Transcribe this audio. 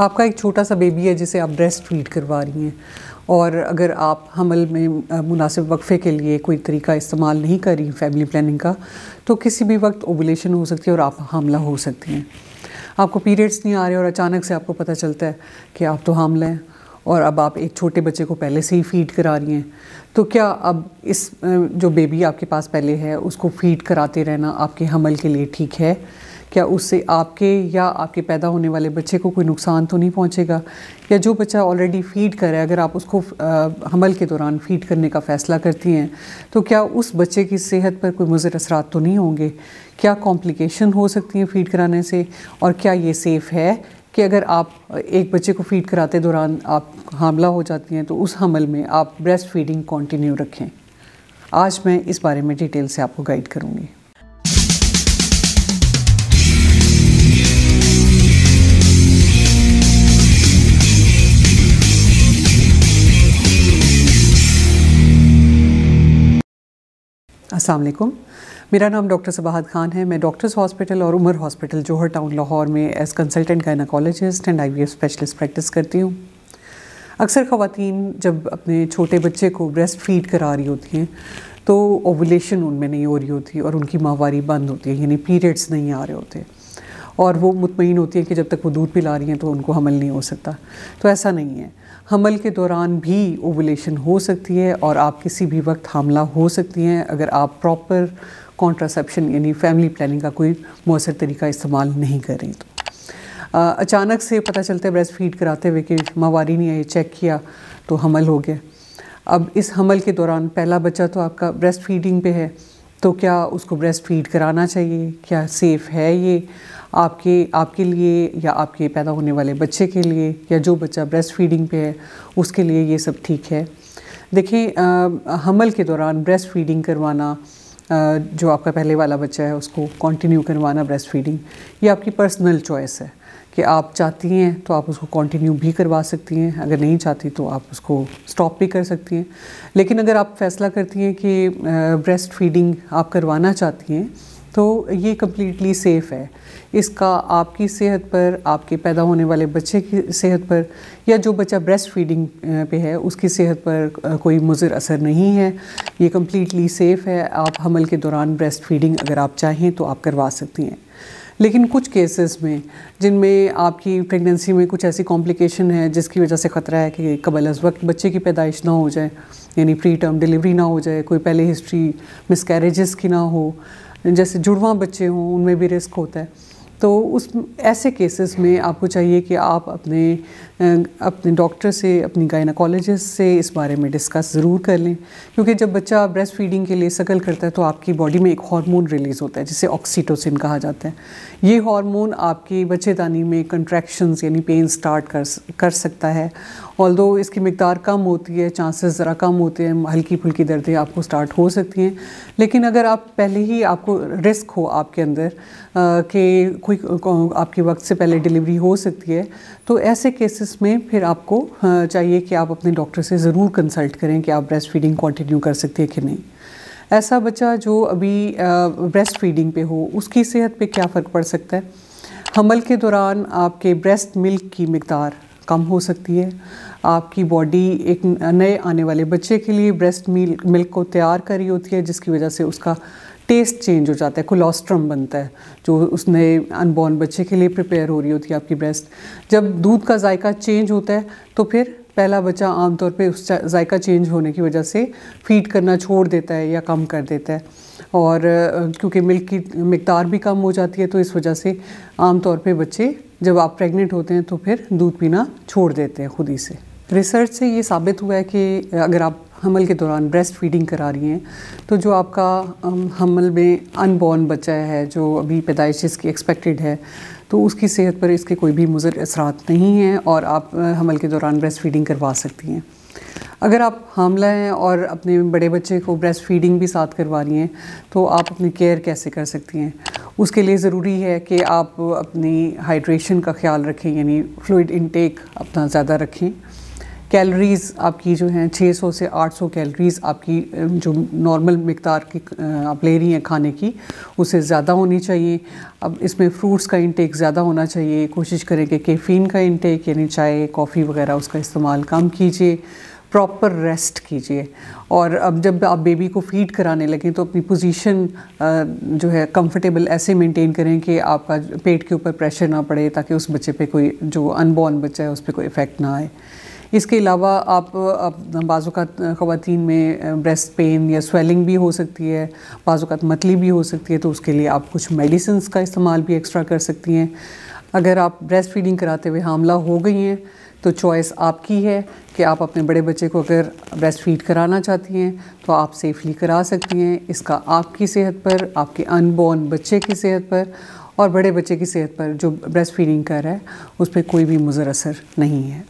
आपका एक छोटा सा बेबी है जिसे आप ब्रेस्ट फीड करवा रही हैं और अगर आप हमल में मुनासिब वक्फ़े के लिए कोई तरीका इस्तेमाल नहीं कर रही फैमिली प्लानिंग का तो किसी भी वक्त ओबुलेशन हो सकती है और आप हमला हो सकती हैं आपको पीरियड्स नहीं आ रहे और अचानक से आपको पता चलता है कि आप तो हमला हैं और अब आप एक छोटे बच्चे को पहले से ही फीड करा रही हैं तो क्या अब इस जो बेबी आपके पास पहले है उसको फीड कराते रहना आपके हमल के लिए ठीक है क्या उससे आपके या आपके पैदा होने वाले बच्चे को कोई नुकसान तो नहीं पहुंचेगा या जो बच्चा ऑलरेडी फीड करे अगर आप उसको हमल के दौरान फीड करने का फ़ैसला करती हैं तो क्या उस बच्चे की सेहत पर कोई मुजर असरात तो नहीं होंगे क्या कॉम्प्लिकेशन हो सकती हैं फीड कराने से और क्या ये सेफ़ है कि अगर आप एक बच्चे को फीड कराते दौरान आप हमला हो जाती हैं तो उस हमल में आप ब्रेस्ट फीडिंग कंटिन्यू रखें आज मैं इस बारे में डिटेल से आपको गाइड करूँगी असलकुम मेरा नाम डॉक्टर सबाहत खान है मैं डॉक्टर्स हॉस्पिटल और उमर हॉस्पिटल जोहर टाउन लाहौर में as consultant gynaecologist and IVF specialist practice करती हूँ अक्सर ख़वातीन जब अपने छोटे बच्चे को ब्रेस्ट फीड करा रही होती हैं तो ओवुलेशन उनमें नहीं हो रही होती और उनकी माहवारी बंद होती है यानी पीरियड्स नहीं आ रहे होते और वो मुतमिन होती है कि जब तक वो दूध पिला रही हैं तो उनको हमल नहीं हो सकता तो ऐसा नहीं है हमल के दौरान भी ओवलेशन हो सकती है और आप किसी भी वक्त हमला हो सकती हैं अगर आप प्रॉपर कॉन्ट्रासेप्शन यानी फैमिली प्लानिंग का कोई मौसर तरीका इस्तेमाल नहीं करें तो आ, अचानक से पता चलता है ब्रेस्ट फीड कराते हुए कि मावारी नहीं आई चेक किया तो हमल हो गया अब इस हमल के दौरान पहला बच्चा तो आपका ब्रेस्ट फीडिंग पे है तो क्या उसको ब्रेस्ट फीड कराना चाहिए क्या सेफ़ है ये आपके आपके लिए या आपके पैदा होने वाले बच्चे के लिए या जो बच्चा ब्रेस्ट फीडिंग पे है उसके लिए ये सब ठीक है देखें हमल के दौरान ब्रेस्ट फीडिंग करवाना जो आपका पहले वाला बच्चा है उसको कंटिन्यू करवाना ब्रेस्ट फीडिंग ये आपकी पर्सनल चॉइस है कि आप चाहती हैं तो आप उसको कंटिन्यू भी करवा सकती हैं अगर नहीं चाहती तो आप उसको स्टॉप भी कर सकती हैं लेकिन अगर आप फैसला करती हैं कि ब्रेस्ट फीडिंग आप करवाना चाहती हैं तो ये कम्प्लीटली सेफ़ है इसका आपकी सेहत पर आपके पैदा होने वाले बच्चे की सेहत पर या जो बच्चा ब्रेस्ट फीडिंग पे है उसकी सेहत पर कोई मुजर असर नहीं है ये कम्प्लीटली सेफ़ है आप हमल के दौरान ब्रेस्ट फीडिंग अगर आप चाहें तो आप करवा सकती हैं लेकिन कुछ केसेस में जिनमें आपकी प्रेगनेंसी में कुछ ऐसी कॉम्प्लिकेशन है जिसकी वजह से ख़तरा है कि कबल अज वक्त बच्चे की पैदाइश ना हो जाए यानी प्री टर्म डिलीवरी ना हो जाए कोई पहले हिस्ट्री मिसकैरेजेस की ना हो जैसे जुड़वा बच्चे हों उनमें भी रिस्क होता है तो उस ऐसे केसेस में आपको चाहिए कि आप अपने अपने डॉक्टर से अपनी गायनाकोलॉजिस्ट से इस बारे में डिस्कस ज़रूर कर लें क्योंकि जब बच्चा ब्रेस्ट फीडिंग के लिए सकल करता है तो आपकी बॉडी में एक हार्मोन रिलीज़ होता है जिसे ऑक्सीटोसिन कहा जाता है ये हार्मोन आपकी बच्चेदानी में कंट्रैक्शंस यानी पेन स्टार्ट कर कर सकता है ऑल दो इसकी मकदार कम होती है चांसेस ज़रा कम होते हैं हल्की फुल्की दर्दें आपको स्टार्ट हो सकती हैं लेकिन अगर आप पहले ही आपको रिस्क हो आपके अंदर कि कोई भी आपके वक्त से पहले डिलीवरी हो सकती है तो ऐसे केसेस में फिर आपको चाहिए कि आप अपने डॉक्टर से ज़रूर कंसल्ट करें कि आप ब्रेस्ट फीडिंग कंटिन्यू कर सकते हैं कि नहीं ऐसा बच्चा जो अभी ब्रेस्ट फीडिंग पे हो उसकी सेहत पे क्या फ़र्क पड़ सकता है हमल के दौरान आपके ब्रेस्ट मिल्क की मकदार कम हो सकती है आपकी बॉडी एक नए आने वाले बच्चे के लिए ब्रेस्ट मिल मिल्क को तैयार कर रही होती है जिसकी वजह से उसका टेस्ट चेंज हो जाता है कोलोस्ट्रम बनता है जो उस नए अनबॉर्न बच्चे के लिए प्रिपेयर हो रही होती है आपकी ब्रेस्ट जब दूध का जायका चेंज होता है तो फिर पहला बच्चा आमतौर पे उस जायका चेंज होने की वजह से फीड करना छोड़ देता है या कम कर देता है और क्योंकि मिल्क की मकदार भी कम हो जाती है तो इस वजह से आम तौर पे बच्चे जब आप प्रेग्नेंट होते हैं तो फिर दूध पीना छोड़ देते हैं खुद ही से रिसर्च से ये साबित हुआ है कि अगर आप हमल के दौरान ब्रेस्ट फीडिंग करा रही हैं तो जो आपका हमल में अनबॉर्न बच्चा है जो अभी पैदाइश की एक्सपेक्टेड है तो उसकी सेहत पर इसके कोई भी मुजर असरात नहीं हैं और आप हमल के दौरान ब्रेस्ट फीडिंग करवा सकती हैं अगर आप हामला हैं और अपने बड़े बच्चे को ब्रेस्ट फीडिंग भी साथ करवा रही हैं तो आप अपनी केयर कैसे कर सकती हैं उसके लिए ज़रूरी है कि आप अपनी हाइड्रेशन का ख्याल रखें यानी फ्लूड इनटेक अपना ज़्यादा रखें कैलरीज़ आपकी जो हैं 600 से 800 कैलरीज़ आपकी जो नॉर्मल मकदार की आप ले रही हैं खाने की उसे ज़्यादा होनी चाहिए अब इसमें फ्रूट्स का इंटेक ज़्यादा होना चाहिए कोशिश करें कि कैफ़ीन का इंटेक यानी चाय कॉफ़ी वगैरह उसका इस्तेमाल कम कीजिए प्रॉपर रेस्ट कीजिए और अब जब आप बेबी को फीड कराने लगें तो अपनी पोजीशन जो है कंफर्टेबल ऐसे मेंटेन करें कि आपका पेट के ऊपर प्रेशर ना पड़े ताकि उस बच्चे पे कोई जो अनबॉर्न बच्चा है उस पर कोई इफ़ेक्ट ना आए इसके अलावा आप, आप बाज़ात ख़वान में ब्रेस्ट पेन या स्वेलिंग भी हो सकती है बाज़ात मतली भी हो सकती है तो उसके लिए आप कुछ मेडिसिन का इस्तेमाल भी एक्स्ट्रा कर सकती हैं अगर आप ब्रेस्ट फीडिंग कराते हुए हमला हो गई हैं तो चॉइस आपकी है कि आप अपने बड़े बच्चे को अगर ब्रेस्ट फीड कराना चाहती हैं तो आप सेफली करा सकती हैं इसका आपकी सेहत पर आपके अनबॉर्न बच्चे की सेहत पर और बड़े बच्चे की सेहत पर जो ब्रेस्ट फीडिंग कर रहा है उस पर कोई भी मुज़र असर नहीं है